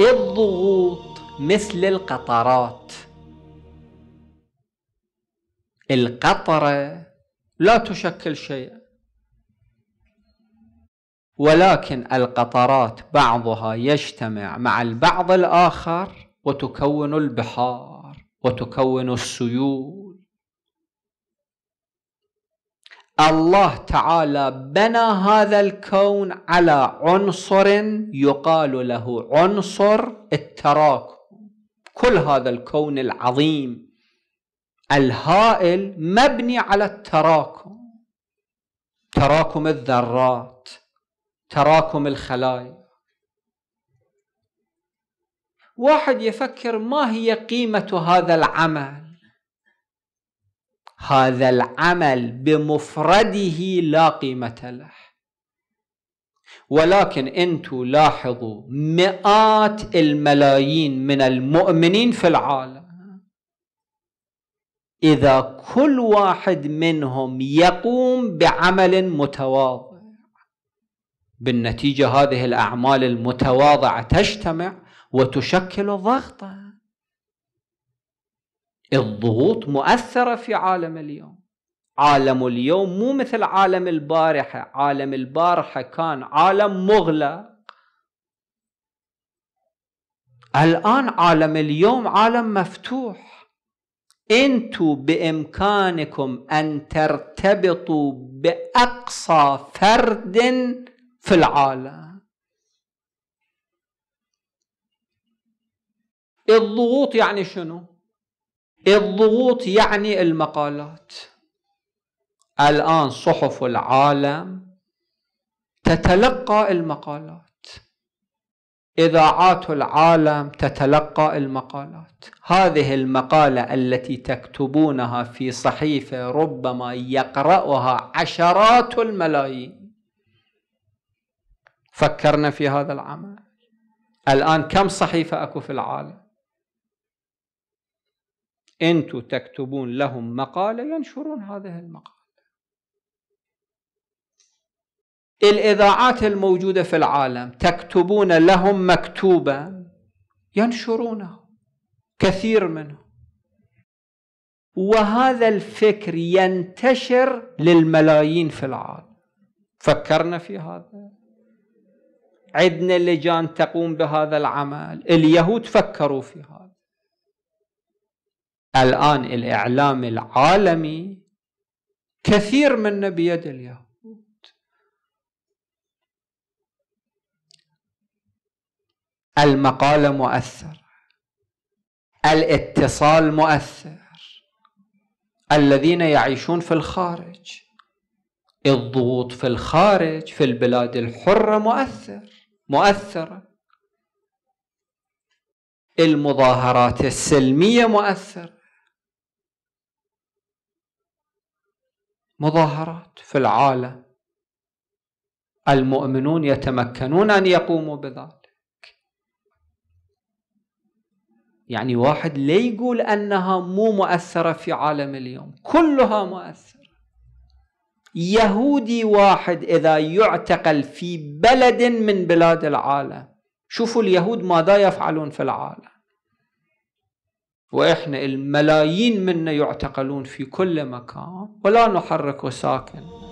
إيه الضغوط مثل القطرات القطرة لا تشكل شيئا ولكن القطرات بعضها يجتمع مع البعض الآخر وتكون البحار وتكون السيول الله تعالى بنى هذا الكون على عنصر يقال له عنصر التراكم كل هذا الكون العظيم الهائل مبني على التراكم تراكم الذرات تراكم الخلايا واحد يفكر ما هي قيمه هذا العمل هذا العمل بمفرده لا قيمة له ولكن انتم لاحظوا مئات الملايين من المؤمنين في العالم اذا كل واحد منهم يقوم بعمل متواضع بالنتيجه هذه الاعمال المتواضعه تجتمع وتشكل ضغطا الضغوط مؤثرة في عالم اليوم عالم اليوم مو مثل عالم البارحة عالم البارحة كان عالم مغلق الآن عالم اليوم عالم مفتوح انتم بإمكانكم أن ترتبطوا بأقصى فرد في العالم الضغوط يعني شنو؟ الضغوط يعني المقالات الآن صحف العالم تتلقى المقالات إذاعات العالم تتلقى المقالات هذه المقالة التي تكتبونها في صحيفة ربما يقرأها عشرات الملايين فكرنا في هذا العمل الآن كم صحيفة أكو في العالم أنتم تكتبون لهم مقالة ينشرون هذه المقالة الإذاعات الموجودة في العالم تكتبون لهم مكتوبا ينشرونه كثير منه وهذا الفكر ينتشر للملايين في العالم فكرنا في هذا عندنا لجان تقوم بهذا العمل اليهود فكروا في هذا الآن الإعلام العالمي كثير منه بيد اليهود المقالة مؤثرة الاتصال مؤثر الذين يعيشون في الخارج الضغوط في الخارج في البلاد الحرة مؤثر مؤثرة المظاهرات السلمية مؤثرة مظاهرات في العالم المؤمنون يتمكنون أن يقوموا بذلك يعني واحد لا يقول أنها مو مؤثرة في عالم اليوم كلها مؤثرة يهودي واحد إذا يعتقل في بلد من بلاد العالم شوفوا اليهود ماذا يفعلون في العالم وإحنا الملايين منا يعتقلون في كل مكان ولا نحرك ساكن